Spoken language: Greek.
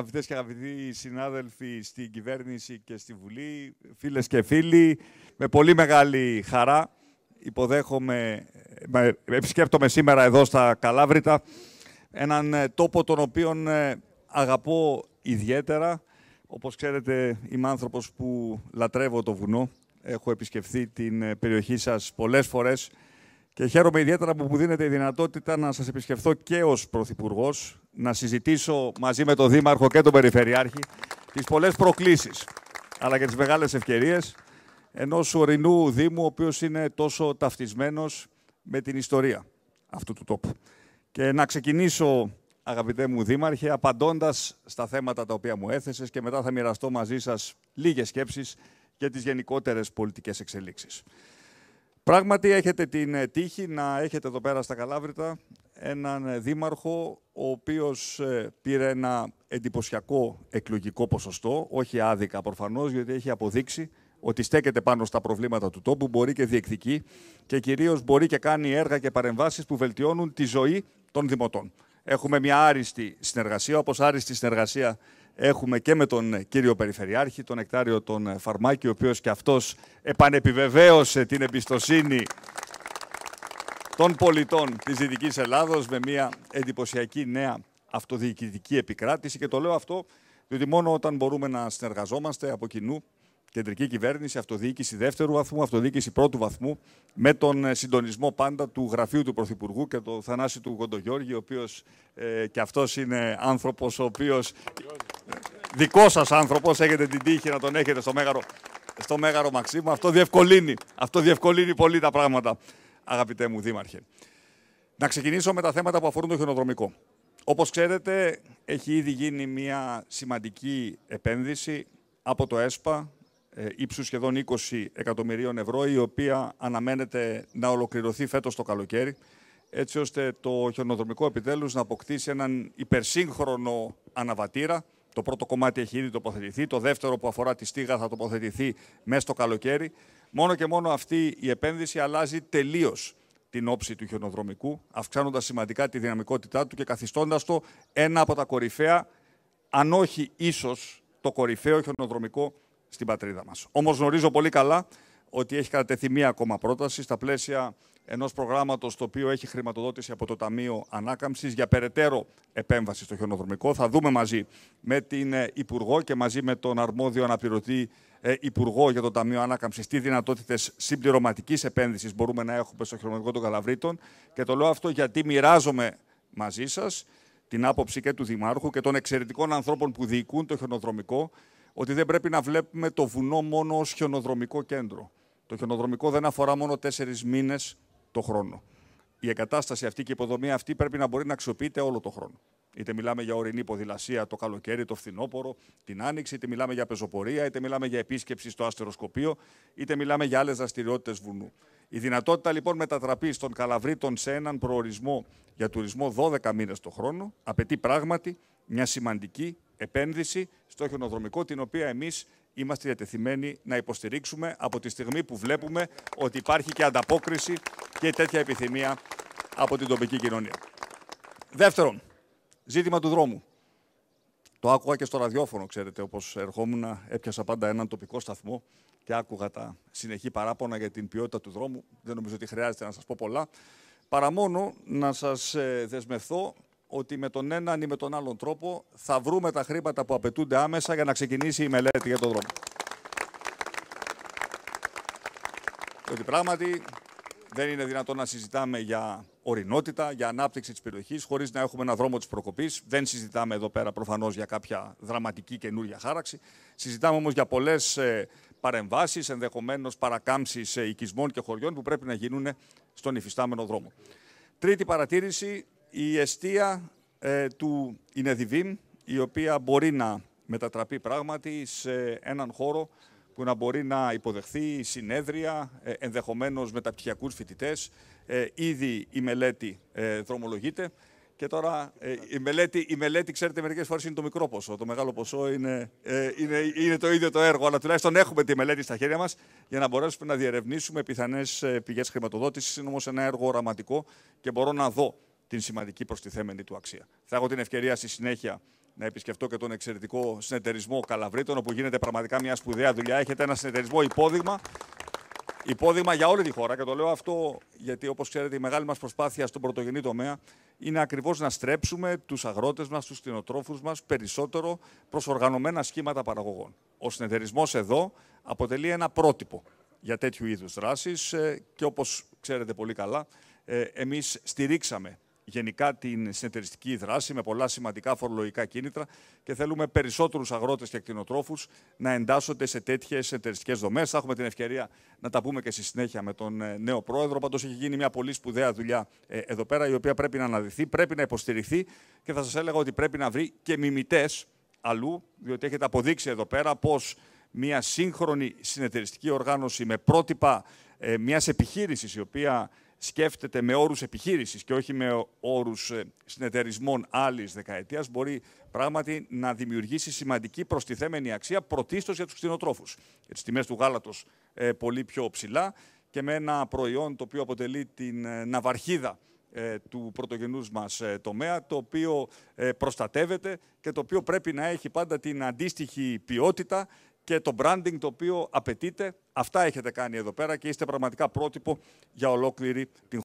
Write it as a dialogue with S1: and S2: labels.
S1: Αγαπητές και αγαπητοί συνάδελφοι στην κυβέρνηση και στη Βουλή, φίλες και φίλοι, με πολύ μεγάλη χαρά υποδέχομαι, επισκέπτομαι σήμερα εδώ στα Καλάβρητα, έναν ε, τόπο τον οποίο ε, αγαπώ ιδιαίτερα. Όπως ξέρετε, είμαι άνθρωπος που λατρεύω το βουνό. Έχω επισκεφθεί την ε, περιοχή σας πολλές φορές και χαίρομαι ιδιαίτερα που μου δίνετε η δυνατότητα να σας επισκεφθώ και ως Πρωθυπουργός, να συζητήσω μαζί με τον Δήμαρχο και τον Περιφερειάρχη τις πολλές προκλήσεις, αλλά και τις μεγάλες ευκαιρίες ενός ορεινού Δήμου, ο οποίος είναι τόσο ταυτισμένος με την ιστορία αυτού του τόπου. Και να ξεκινήσω, αγαπητέ μου Δήμαρχε, απαντώντας στα θέματα τα οποία μου έθεσες και μετά θα μοιραστώ μαζί σας λίγες σκέψεις για τις γενικότερες πολιτικές εξελίξεις. Πράγματι έχετε την ε, τύχη να έχετε εδώ πέρα στα Καλάβρητα έναν ε, δήμαρχο ο οποίος ε, πήρε ένα εντυπωσιακό εκλογικό ποσοστό, όχι άδικα προφανώς, γιατί έχει αποδείξει ότι στέκεται πάνω στα προβλήματα του τόπου, μπορεί και διεκδικεί και κυρίως μπορεί και κάνει έργα και παρεμβάσεις που βελτιώνουν τη ζωή των δημοτών. Έχουμε μια άριστη συνεργασία, όπως άριστη συνεργασία Έχουμε και με τον κύριο Περιφερειάρχη, τον Εκτάριο τον Φαρμάκη, ο οποίος και αυτός επανεπιβεβαίωσε την εμπιστοσύνη των πολιτών της Δυτικής Ελλάδος με μια εντυπωσιακή νέα αυτοδιοικητική επικράτηση και το λέω αυτό διότι μόνο όταν μπορούμε να συνεργαζόμαστε από κοινού κεντρική κυβέρνηση, αυτοδιοίκηση δεύτερου βαθμού, αυτοδιοίκηση πρώτου βαθμού, με τον συντονισμό πάντα του γραφείου του Πρωθυπουργού και του Θανάση του Γοντογιώργη, ο οποίος ε, και αυτός είναι άνθρωπος ο οποίος δικός σας άνθρωπος έχετε την τύχη να τον έχετε στο Μέγαρο, στο μέγαρο Μαξίμου. Αυτό διευκολύνει, αυτό διευκολύνει πολύ τα πράγματα, αγαπητέ μου Δήμαρχε. Να ξεκινήσω με τα θέματα που αφορούν το χιονοδρομικό. Όπως ξέρετε, έχει ήδη γίνει μια σημαντική επένδυση από το ΕΣΠΑ, ε, ύψους σχεδόν 20 εκατομμυρίων ευρώ, η οποία αναμένεται να ολοκληρωθεί φέτος το καλοκαίρι, έτσι ώστε το χιονοδρομικό επιτέλους να αποκτήσει έναν υπερσύγχρονο αναβατήρα, το πρώτο κομμάτι έχει ήδη τοποθετηθεί. Το δεύτερο που αφορά τη στίγα θα τοποθετηθεί μέσα στο καλοκαίρι. Μόνο και μόνο αυτή η επένδυση αλλάζει τελείως την όψη του χιονοδρομικού, αυξάνοντας σημαντικά τη δυναμικότητά του και καθιστώντας το ένα από τα κορυφαία, αν όχι ίσως το κορυφαίο χιονοδρομικό στην πατρίδα μας. Όμως γνωρίζω πολύ καλά ότι έχει κατατεθεί μία ακόμα πρόταση στα πλαίσια ενός προγράμματος το οποίο έχει χρηματοδότηση από το Ταμείο Ανάκαμψης για περαιτέρω επέμβαση στο χιονοδρομικό. Θα δούμε μαζί με την ε, Υπουργό και μαζί με τον αρμόδιο αναπληρωτή ε, Υπουργό για το Ταμείο Ανάκαμψης τι δυνατότητες συμπληρωματικής επένδυσης μπορούμε να έχουμε στο χιονοδρομικό των Καλαβρίτων. Και το λέω αυτό γιατί μοιράζομαι μαζί σας την άποψη και του Δημάρχου και των εξαιρετικών ανθρώπων που διοικούν το χιονοδρομικό ότι δεν πρέπει να βλέπουμε το βουνό μόνο ως χιονοδρομικό κέντρο. Το χιονοδρομικό δεν αφορά μόνο τέσσερις μήνες το χρόνο. Η εγκατάσταση αυτή και η υποδομή αυτή πρέπει να μπορεί να αξιοποιείται όλο το χρόνο. Είτε μιλάμε για ορεινή ποδηλασία το καλοκαίρι, το φθινόπωρο, την άνοιξη, είτε μιλάμε για πεζοπορία, είτε μιλάμε για επίσκεψη στο αστεροσκοπείο, είτε μιλάμε για άλλες δραστηριότητες βουνού. Η δυνατότητα λοιπόν μετατραπής των Καλαβρίτων σε έναν προορισμό για τουρισμό 12 μήνες το χρόνο απαιτεί πράγματι μια σημαντική επένδυση στο χιονοδρομικό, την οποία εμείς είμαστε διατεθειμένοι να υποστηρίξουμε από τη στιγμή που βλέπουμε ότι υπάρχει και ανταπόκριση και τέτοια επιθυμία από την τοπική κοινωνία. Δεύτερον, ζήτημα του δρόμου. Το άκουγα και στο ραδιόφωνο, ξέρετε, όπως ερχόμουν, έπιασα πάντα έναν τοπικό σταθμό και άκουγα τα συνεχή παράπονα για την ποιότητα του δρόμου. Δεν νομίζω ότι χρειάζεται να σας πω πολλά. Παρά μόνο να σας ε, δεσμευθώ ότι με τον έναν ή με τον άλλον τρόπο θα βρούμε τα χρήματα που απαιτούνται άμεσα για να ξεκινήσει η μελέτη για τον δρόμο. Ότι πράγματι δεν είναι δυνατόν να συζητάμε για ορεινότητα, για ανάπτυξη της περιοχής, χωρίς να έχουμε ένα δρόμο της προκοπής. Δεν συζητάμε εδώ πέρα προφανώς για κάποια δραματική καινούργια χάραξη. Συζητάμε όμως για πολλές ε, παρεμβάσεις, ενδεχομένως παρακάμψεις ε, οικισμών και χωριών που πρέπει να γίνουν στον υφιστάμενο δρόμο. Τρίτη παρατήρηση, η αιστεία ε, του Ινεδιβήμ, η οποία μπορεί να μετατραπεί πράγματι σε έναν χώρο που να μπορεί να υποδεχθεί συνέδρια, ε, ενδεχομένως μεταπτυχιακούς φοιτητές. Ε, ήδη η μελέτη ε, δρομολογείται. Και τώρα η, μελέτη, η μελέτη, ξέρετε, μερικές φορές είναι το μικρό ποσό. Το μεγάλο ποσό είναι, είναι, είναι το ίδιο το έργο, αλλά τουλάχιστον έχουμε τη μελέτη στα χέρια μας για να μπορέσουμε να διερευνήσουμε πιθανές πηγές χρηματοδότησης. Είναι όμως ένα έργο οραματικό και μπορώ να δω την σημαντική προστιθέμενη του αξία. Θα έχω την ευκαιρία στη συνέχεια να επισκεφτώ και τον εξαιρετικό συνεταιρισμό Καλαβρίτων, όπου γίνεται πραγματικά μια σπουδαία δουλειά. Έχετε ένα συνεταιρισμό υπόδειγμα. Υπόδειγμα για όλη τη χώρα και το λέω αυτό γιατί όπως ξέρετε η μεγάλη μας προσπάθεια στον πρωτογενή τομέα είναι ακριβώς να στρέψουμε τους αγρότες μας, τους κτηνοτρόφους μας περισσότερο προς οργανωμένα σχήματα παραγωγών. Ο συνεταιρισμός εδώ αποτελεί ένα πρότυπο για τέτοιου είδους δράσεις ε, και όπως ξέρετε πολύ καλά ε, εμείς στηρίξαμε γενικά την συνεταιριστική δράση με πολλά σημαντικά φορολογικά κίνητρα και θέλουμε περισσότερους αγρότες και ακτινοτρόφου να εντάσσονται σε τέτοιες συνεταιριστικές δομές. Θα έχουμε την ευκαιρία να τα πούμε και στη συνέχεια με τον ε, νέο πρόεδρο. Πάντως έχει γίνει μια πολύ σπουδαία δουλειά ε, εδώ πέρα, η οποία πρέπει να αναδειχθεί, πρέπει να υποστηριχθεί και θα σας έλεγα ότι πρέπει να βρει και μιμητές αλλού, διότι έχετε αποδείξει εδώ πέρα πώ μια σύγχρονη συνεταιριστική οργάνωση με πρότυπα ε, μιας επιχείρησης η οποία σκέφτεται με όρους επιχείρησης και όχι με όρους ε, συνεταιρισμών άλλης δεκαετίας, μπορεί πράγματι να δημιουργήσει σημαντική προστιθέμενη αξία πρωτίστως για τους κτηνοτρόφους. Για τις τιμές του γάλατος ε, πολύ πιο ψηλά και με ένα προϊόν το οποίο αποτελεί την ε, ναυαρχίδα του πρωτογενούς μας τομέα, το οποίο προστατεύεται και το οποίο πρέπει να έχει πάντα την αντίστοιχη ποιότητα και το branding το οποίο απαιτείται. Αυτά έχετε κάνει εδώ πέρα και είστε πραγματικά πρότυπο για ολόκληρη την